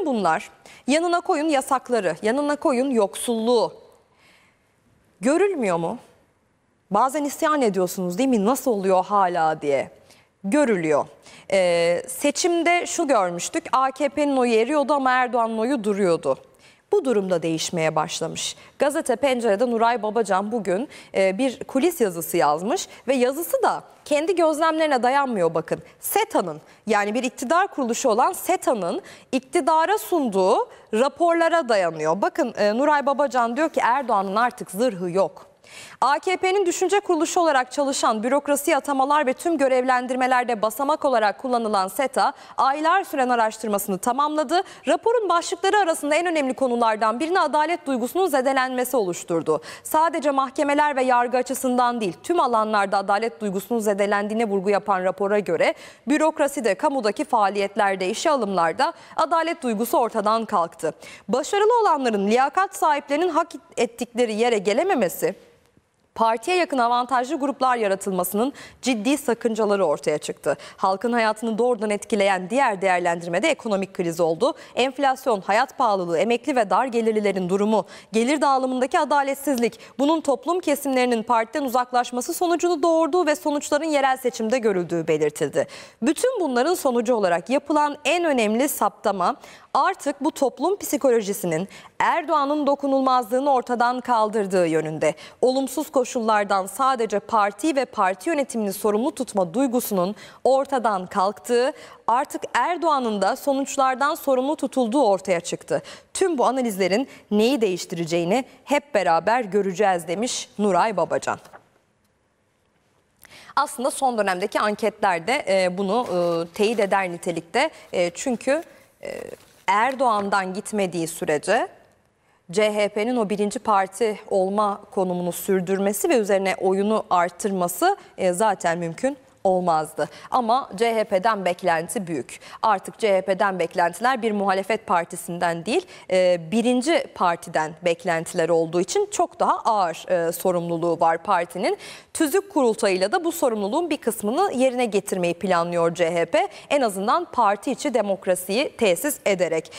Bütün bunlar yanına koyun yasakları, yanına koyun yoksulluğu. Görülmüyor mu? Bazen isyan ediyorsunuz değil mi? Nasıl oluyor hala diye. Görülüyor. Ee, seçimde şu görmüştük. AKP'nin oyu eriyordu ama Erdoğan'ın oyu duruyordu. Bu durumda değişmeye başlamış. Gazete Pencere'de Nuray Babacan bugün e, bir kulis yazısı yazmış ve yazısı da kendi gözlemlerine dayanmıyor bakın. SETA'nın yani bir iktidar kuruluşu olan SETA'nın iktidara sunduğu raporlara dayanıyor. Bakın e, Nuray Babacan diyor ki Erdoğan'ın artık zırhı yok. AKP'nin düşünce kuruluşu olarak çalışan bürokrasi atamalar ve tüm görevlendirmelerde basamak olarak kullanılan SETA aylar süren araştırmasını tamamladı. Raporun başlıkları arasında en önemli konulardan birini adalet duygusunun zedelenmesi oluşturdu. Sadece mahkemeler ve yargı açısından değil tüm alanlarda adalet duygusunun zedelendiğine vurgu yapan rapora göre bürokraside, kamudaki faaliyetlerde, işe alımlarda adalet duygusu ortadan kalktı. Başarılı olanların liyakat sahiplerinin hak ettikleri yere gelememesi partiye yakın avantajlı gruplar yaratılmasının ciddi sakıncaları ortaya çıktı. Halkın hayatını doğrudan etkileyen diğer değerlendirmede ekonomik kriz oldu. Enflasyon, hayat pahalılığı, emekli ve dar gelirlilerin durumu, gelir dağılımındaki adaletsizlik, bunun toplum kesimlerinin partiden uzaklaşması sonucunu doğurduğu ve sonuçların yerel seçimde görüldüğü belirtildi. Bütün bunların sonucu olarak yapılan en önemli saptama artık bu toplum psikolojisinin Erdoğan'ın dokunulmazlığını ortadan kaldırdığı yönünde. Olumsuz koşullardan sadece parti ve parti yönetimini sorumlu tutma duygusunun ortadan kalktığı, artık Erdoğan'ın da sonuçlardan sorumlu tutulduğu ortaya çıktı. Tüm bu analizlerin neyi değiştireceğini hep beraber göreceğiz demiş Nuray Babacan aslında son dönemdeki anketlerde e, bunu e, teyit eder nitelikte. E, çünkü Erdoğan'dan gitmediği sürece CHP'nin o birinci parti olma konumunu sürdürmesi ve üzerine oyunu arttırması e, zaten mümkün olmazdı. Ama CHP'den beklenti büyük. Artık CHP'den beklentiler bir muhalefet partisinden değil e, birinci partiden beklentiler olduğu için çok daha ağır e, sorumluluğu var partinin. Tüzük kurultayıyla da bu sorumluluğun bir kısmını yerine getirmeyi planlıyor CHP. En azından parti içi demokrasiyi tesis ederek.